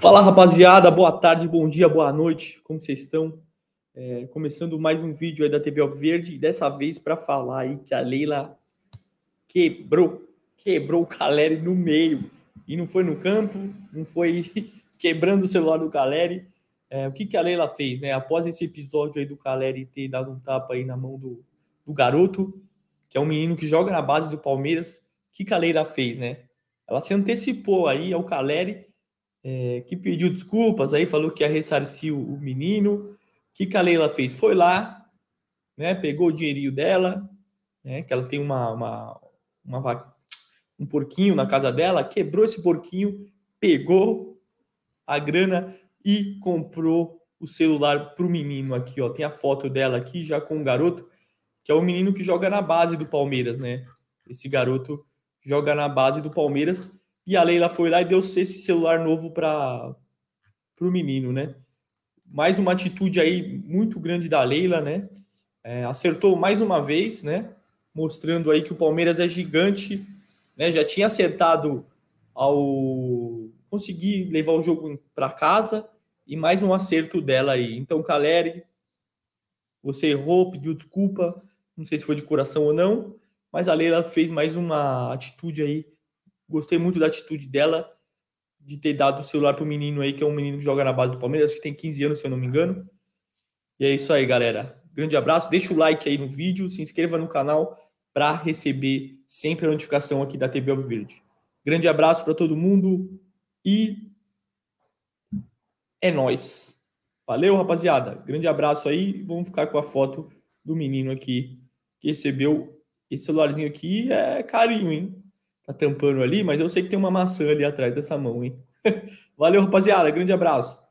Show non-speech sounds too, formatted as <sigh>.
Fala rapaziada, boa tarde, bom dia, boa noite, como vocês estão? É, começando mais um vídeo aí da TV Verde, dessa vez para falar aí que a Leila quebrou, quebrou o Caleri no meio, e não foi no campo, não foi <laughs> quebrando o celular do Caleri. É, o que, que a Leila fez, né? Após esse episódio aí do Caleri ter dado um tapa aí na mão do, do garoto, que é um menino que joga na base do Palmeiras, o que, que a Leila fez, né? Ela se antecipou aí ao Caleri é, que pediu desculpas, aí falou que ia ressarcir o, menino. O que, que a Leila fez? Foi lá, né, pegou o dinheirinho dela, né, que ela tem uma, uma, uma va... um porquinho na casa dela, quebrou esse porquinho, pegou a grana e comprou o celular para o menino aqui, ó. Tem a foto dela aqui já com o garoto, que é o menino que joga na base do Palmeiras, né? Esse garoto joga na base do Palmeiras e a Leila foi lá e deu esse celular novo para o menino, né? Mais uma atitude aí muito grande da Leila, né? É, acertou mais uma vez, né? Mostrando aí que o Palmeiras é gigante, né? Já tinha acertado ao conseguir levar o jogo para casa e mais um acerto dela aí. Então, Caleri, você errou, pediu desculpa, não sei se foi de coração ou não, mas a Leila fez mais uma atitude aí Gostei muito da atitude dela de ter dado o celular pro menino aí, que é um menino que joga na base do Palmeiras, que tem 15 anos, se eu não me engano. E é isso aí, galera. Grande abraço, deixa o like aí no vídeo, se inscreva no canal para receber sempre a notificação aqui da TV Alvo Verde. Grande abraço para todo mundo e é nós. Valeu, rapaziada. Grande abraço aí. Vamos ficar com a foto do menino aqui que recebeu esse celularzinho aqui. É carinho, hein? tá tampando ali, mas eu sei que tem uma maçã ali atrás dessa mão, hein? <laughs> Valeu, rapaziada. Grande abraço.